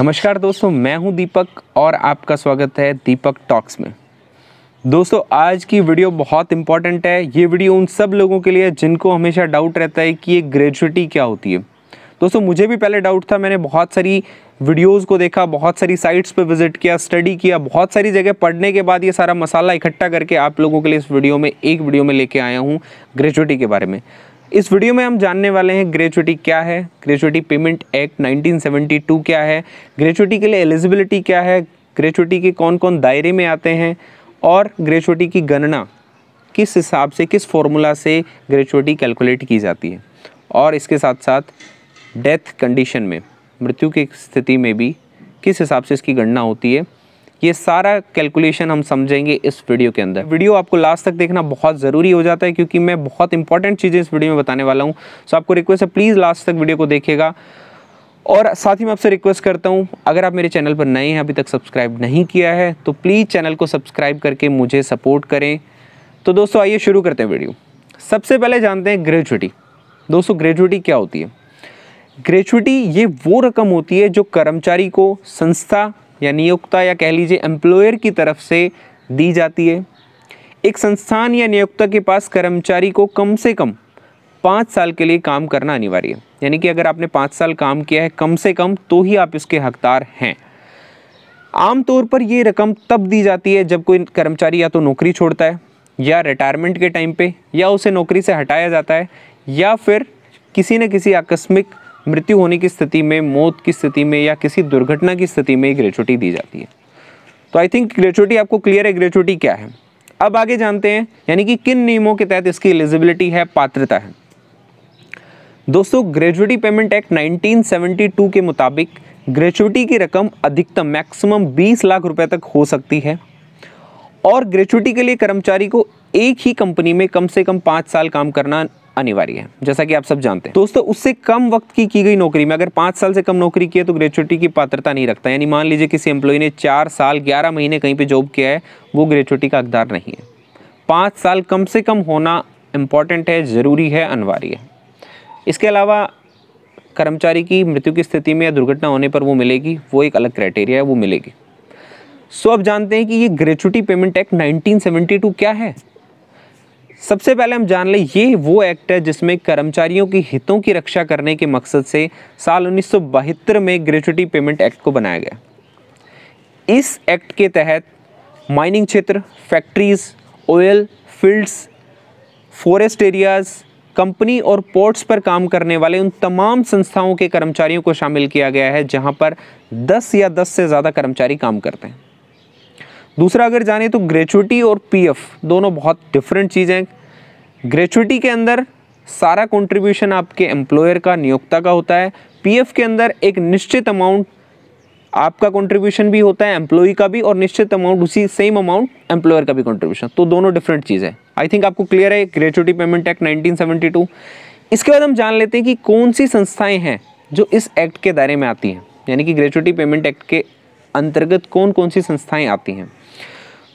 नमस्कार दोस्तों मैं हूं दीपक और आपका स्वागत है दीपक टॉक्स में दोस्तों आज की वीडियो बहुत इंपॉर्टेंट है ये वीडियो उन सब लोगों के लिए जिनको हमेशा डाउट रहता है कि ये ग्रेजुएटी क्या होती है दोस्तों मुझे भी पहले डाउट था मैंने बहुत सारी वीडियोस को देखा बहुत सारी साइट्स पर विजिट किया स्टडी किया बहुत सारी जगह पढ़ने के बाद ये सारा मसाला इकट्ठा करके आप लोगों के लिए इस वीडियो में एक वीडियो में लेके आया हूँ ग्रेजुएटी के बारे में इस वीडियो में हम जानने वाले हैं ग्रेचुटी क्या है ग्रेचुटी पेमेंट एक्ट 1972 क्या है ग्रेचुटी के लिए एलिजिबिलिटी क्या है ग्रेचुटी के कौन कौन दायरे में आते हैं और ग्रेचुटी की गणना किस हिसाब से किस फॉर्मूला से ग्रेचुटी कैलकुलेट की जाती है और इसके साथ साथ डेथ कंडीशन में मृत्यु की स्थिति में भी किस हिसाब से इसकी गणना होती है ये सारा कैलकुलेशन हम समझेंगे इस वीडियो के अंदर वीडियो आपको लास्ट तक देखना बहुत ज़रूरी हो जाता है क्योंकि मैं बहुत इंपॉर्टेंट चीज़ें इस वीडियो में बताने वाला हूँ सो आपको रिक्वेस्ट है प्लीज़ लास्ट तक वीडियो को देखेगा और साथ ही मैं आपसे रिक्वेस्ट करता हूँ अगर आप मेरे चैनल पर नए हैं अभी तक सब्सक्राइब नहीं किया है तो प्लीज़ चैनल को सब्सक्राइब करके मुझे सपोर्ट करें तो दोस्तों आइए शुरू करते हैं वीडियो सबसे पहले जानते हैं ग्रेजुटी दोस्तों ग्रेजुटी क्या होती है ग्रेचुटी ये वो रकम होती है जो कर्मचारी को संस्था या नियोक्ता या कह लीजिए एम्प्लॉयर की तरफ से दी जाती है एक संस्थान या नियोक्ता के पास कर्मचारी को कम से कम पाँच साल के लिए काम करना अनिवार्य है यानी कि अगर आपने पाँच साल काम किया है कम से कम तो ही आप इसके हकदार हैं आमतौर पर ये रकम तब दी जाती है जब कोई कर्मचारी या तो नौकरी छोड़ता है या रिटायरमेंट के टाइम पे या उसे नौकरी से हटाया जाता है या फिर किसी न किसी आकस्मिक मृत्यु होने की स्थिति में मौत की स्थिति में या किसी दुर्घटना की स्थिति में ग्रेचुटी दी जाती है तो आई थिंक ग्रेचुटी आपको क्लियर है ग्रेचुटी क्या है अब आगे जानते हैं यानी कि किन नियमों के तहत इसकी एलिजिबिलिटी है पात्रता है दोस्तों ग्रेचुटी पेमेंट एक्ट नाइनटीन के मुताबिक ग्रेचुटी की रकम अधिकतम मैक्सिमम बीस लाख रुपए तक हो सकती है और ग्रेचुटी के लिए कर्मचारी को एक ही कंपनी में कम से कम पाँच साल काम करना अनिवार्य है जैसा कि आप सब जानते हैं दोस्तों उससे कम वक्त की की गई नौकरी में अगर पाँच साल से कम नौकरी की है तो ग्रेचुटी की पात्रता नहीं रखता यानी मान लीजिए किसी एम्प्लॉय ने चार साल ग्यारह महीने कहीं पर जॉब किया है वो ग्रेचुटी का हकदार नहीं है पाँच साल कम से कम होना इम्पॉर्टेंट है ज़रूरी है अनिवार्य है इसके अलावा कर्मचारी की मृत्यु की स्थिति में या दुर्घटना होने पर वो मिलेगी वो एक अलग क्राइटेरिया है वो मिलेगी सो so, अब जानते हैं कि ये ग्रेचुटी पेमेंट एक्ट 1972 क्या है सबसे पहले हम जान लें ये वो एक्ट है जिसमें कर्मचारियों के हितों की रक्षा करने के मकसद से साल उन्नीस में ग्रेचुटी पेमेंट एक्ट को बनाया गया इस एक्ट के तहत माइनिंग क्षेत्र factories oil fields forest areas company और पोर्ट्स पर काम करने वाले उन तमाम संस्थाओं के कर्मचारियों को शामिल किया गया है जहां पर 10 या 10 से ज़्यादा कर्मचारी काम करते हैं दूसरा अगर जाने तो ग्रेचुटी और पीएफ दोनों बहुत डिफरेंट चीज़ें हैं ग्रेचुटी के अंदर सारा कंट्रीब्यूशन आपके एम्प्लॉयर का नियोक्ता का होता है पीएफ के अंदर एक निश्चित अमाउंट आपका कंट्रीब्यूशन भी होता है एम्प्लॉय का भी और निश्चित अमाउंट उसी सेम अमाउंट एम्प्लॉयर का भी कंट्रीब्यूशन तो दोनों डिफरेंट चीज़ है आई थिंक आपको क्लियर है ग्रेचुटी पेमेंट एक्ट 1972 इसके बाद हम जान लेते हैं कि कौन सी संस्थाएं हैं जो इस एक्ट के दायरे में आती हैं यानी कि ग्रेचुटी पेमेंट एक्ट के अंतर्गत कौन कौन सी संस्थाएं आती हैं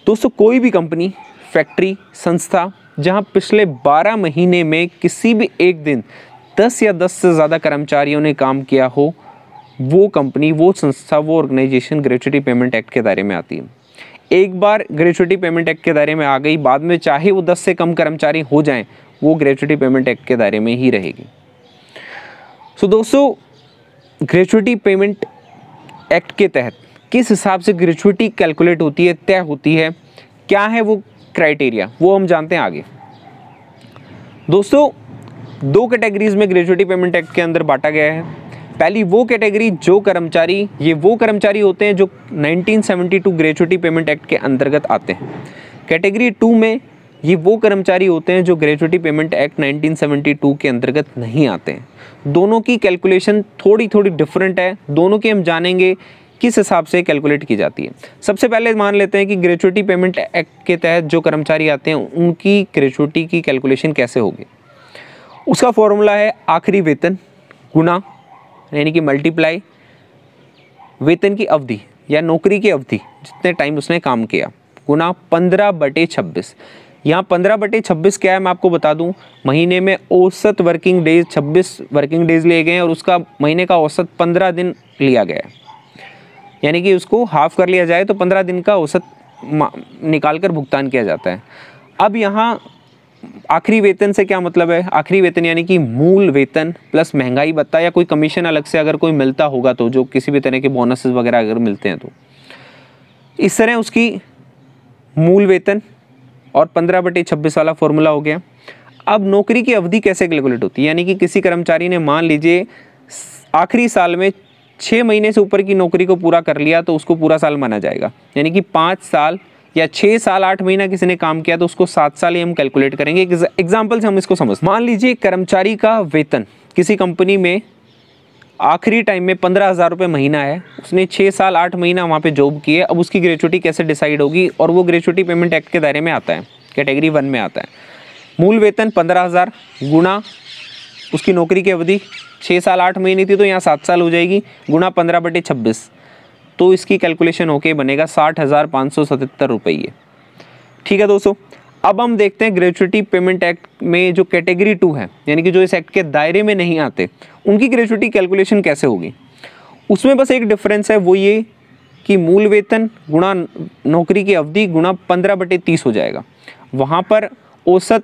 दोस्तों कोई भी कंपनी फैक्ट्री संस्था जहां पिछले 12 महीने में किसी भी एक दिन 10 या 10 से ज़्यादा कर्मचारियों ने काम किया हो वो कंपनी वो संस्था वो ऑर्गेनाइजेशन ग्रेचुटी पेमेंट एक्ट के दायरे में आती है एक बार ग्रेचुटी पेमेंट एक्ट के दायरे में आ गई बाद में चाहे वो दस से कम कर्मचारी हो जाएं वो ग्रेचुटी पेमेंट एक्ट के दायरे में ही रहेगी सो दोस्तों ग्रेचुटी पेमेंट एक्ट के तहत किस हिसाब से ग्रेचुटी कैलकुलेट होती है तय होती है क्या है वो क्राइटेरिया वो हम जानते हैं आगे दोस्तों दो कैटेगरीज में ग्रेचुटी पेमेंट एक्ट के अंदर बांटा गया है पहली वो कैटेगरी जो कर्मचारी ये वो कर्मचारी होते हैं जो 1972 ग्रेचुटी पेमेंट एक्ट के अंतर्गत आते हैं कैटेगरी टू में ये वो कर्मचारी होते हैं जो ग्रेचुटी पेमेंट एक्ट 1972 के अंतर्गत नहीं आते हैं दोनों की कैलकुलेशन थोड़ी थोड़ी डिफरेंट है दोनों की हम जानेंगे किस हिसाब से कैलकुलेट की जाती है सबसे पहले मान लेते हैं कि ग्रेचुटी पेमेंट एक्ट के तहत जो कर्मचारी आते हैं उनकी ग्रेचुटी की कैलकुलेशन कैसे होगी उसका फॉर्मूला है आखिरी वेतन गुना यानी कि मल्टीप्लाई वेतन की अवधि या नौकरी की अवधि जितने टाइम उसने काम किया गुना पंद्रह बटे छब्बीस यहाँ पंद्रह बटे छब्बीस क्या है मैं आपको बता दूँ महीने में औसत वर्किंग डेज छब्बीस वर्किंग डेज लिए गए हैं और उसका महीने का औसत पंद्रह दिन लिया गया है यानी कि उसको हाफ़ कर लिया जाए तो पंद्रह दिन का औसत निकाल कर भुगतान किया जाता है अब यहाँ आखिरी वेतन से क्या मतलब है आखिरी वेतन यानी कि मूल वेतन प्लस महंगाई भत्ता या कोई कमीशन अलग से अगर कोई मिलता होगा तो जो किसी भी तरह के बोनसेस वगैरह अगर मिलते हैं तो इस तरह उसकी मूल वेतन और पंद्रह बटे छब्बीस वाला फॉर्मूला हो गया अब नौकरी की अवधि कैसे कैलकुलेट होती है यानी कि किसी कर्मचारी ने मान लीजिए आखिरी साल में छः महीने से ऊपर की नौकरी को पूरा कर लिया तो उसको पूरा साल माना जाएगा यानी कि पाँच साल या छः साल आठ महीना किसी ने काम किया तो उसको सात साल ही हम कैलकुलेट करेंगे एग्जाम्पल से हम इसको समझ मान लीजिए कर्मचारी का वेतन किसी कंपनी में आखिरी टाइम में पंद्रह हज़ार रुपये महीना है उसने छः साल आठ महीना वहाँ पे जॉब की है अब उसकी ग्रेचुटी कैसे डिसाइड होगी और वो ग्रेचुटी पेमेंट एक्ट के दायरे में आता है कैटेगरी वन में आता है मूल वेतन पंद्रह हज़ार गुणा उसकी नौकरी की अवधि छः साल आठ महीने थी तो यहाँ सात साल हो जाएगी गुणा पंद्रह बटे छब्बीस तो इसकी कैलकुलेशन होके बनेगा साठ हज़ार पाँच सौ सतहत्तर रुपये ठीक है दोस्तों अब हम देखते हैं ग्रेचुटी पेमेंट एक्ट में जो कैटेगरी टू है यानी कि जो इस एक्ट के दायरे में नहीं आते उनकी ग्रेचुटी कैलकुलेशन कैसे होगी उसमें बस एक डिफरेंस है वो ये कि मूल वेतन गुणा नौकरी की अवधि गुणा पंद्रह बटे तीस हो जाएगा वहाँ पर औसत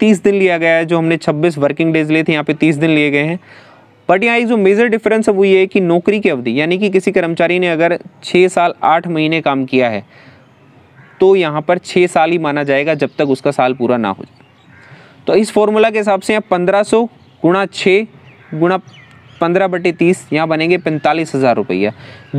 30 दिन लिया गया है जो हमने 26 वर्किंग डेज लिए थे यहाँ पे 30 दिन लिए गए हैं बट यहाँ एक जो मेजर डिफरेंस है वो ये है कि नौकरी की अवधि यानी कि किसी कर्मचारी ने अगर छः साल आठ महीने काम किया है तो यहाँ पर छः साल ही माना जाएगा जब तक उसका साल पूरा ना हो जाए तो इस फॉर्मूला के हिसाब से यहाँ पंद्रह सौ गुणा छः गुणा पंद्रह बटे तीस यहाँ बनेंगे पैंतालीस हज़ार रुपया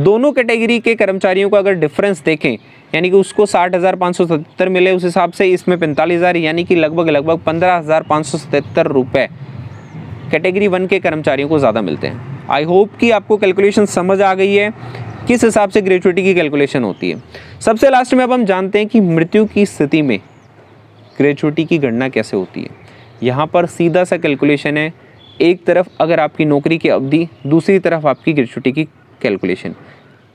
दोनों कैटेगरी के, कर्मचारियों का अगर डिफरेंस देखें यानी कि उसको साठ हज़ार पाँच सौ सतहत्तर मिले उस हिसाब से इसमें पैंतालीस हज़ार यानी कि लगभग लगभग पंद्रह हज़ार पाँच सौ सतहत्तर रुपये कैटेगरी वन के कर्मचारियों को ज़्यादा मिलते हैं आई होप कि आपको कैलकुलेशन समझ आ गई है किस हिसाब से ग्रेचुटी की कैलकुलेशन होती है सबसे लास्ट में अब हम जानते हैं कि मृत्यु की स्थिति में ग्रेचुटी की गणना कैसे होती है यहाँ पर सीधा सा कैलकुलेशन है एक तरफ अगर आपकी नौकरी की अवधि दूसरी तरफ आपकी ग्रेचुटी की कैलकुलेशन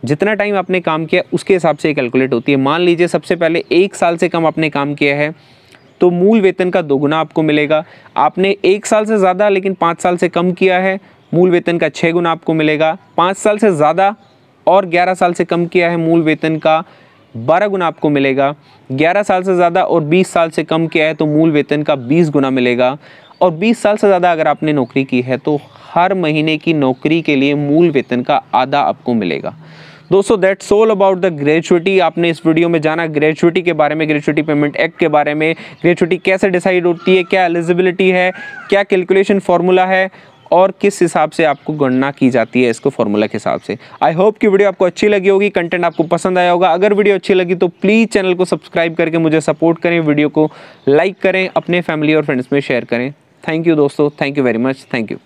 जितना टाइम आपने काम किया उसके हिसाब से कैलकुलेट होती है मान लीजिए सबसे पहले एक साल से कम आपने काम किया है तो मूल वेतन का दोगुना आपको मिलेगा आपने एक साल से ज़्यादा लेकिन पाँच साल से कम किया है मूल वेतन का छः गुना आपको मिलेगा पाँच साल से ज़्यादा और ग्यारह साल से कम किया है मूल वेतन का बारह गुना आपको मिलेगा ग्यारह साल से ज़्यादा और बीस साल से कम किया है तो मूल वेतन का बीस गुना मिलेगा और 20 साल से ज़्यादा अगर आपने नौकरी की है तो हर महीने की नौकरी के लिए मूल वेतन का आधा आपको मिलेगा दोस्तों that's all about the gratuity आपने इस वीडियो में जाना ग्रेचुटी के बारे में ग्रेचुटी पेमेंट एक्ट के बारे में ग्रेचुटी कैसे डिसाइड होती है क्या एलिजिबिलिटी है क्या कैलकुलेशन फार्मूला है और किस हिसाब से आपको गणना की जाती है इसको फॉर्मूला के हिसाब से आई होप कि वीडियो आपको अच्छी लगी होगी कंटेंट आपको पसंद आया होगा अगर वीडियो अच्छी लगी तो प्लीज़ चैनल को सब्सक्राइब करके मुझे सपोर्ट करें वीडियो को लाइक करें अपने फैमिली और फ्रेंड्स में शेयर करें थैंक यू दोस्तों thank you very much thank you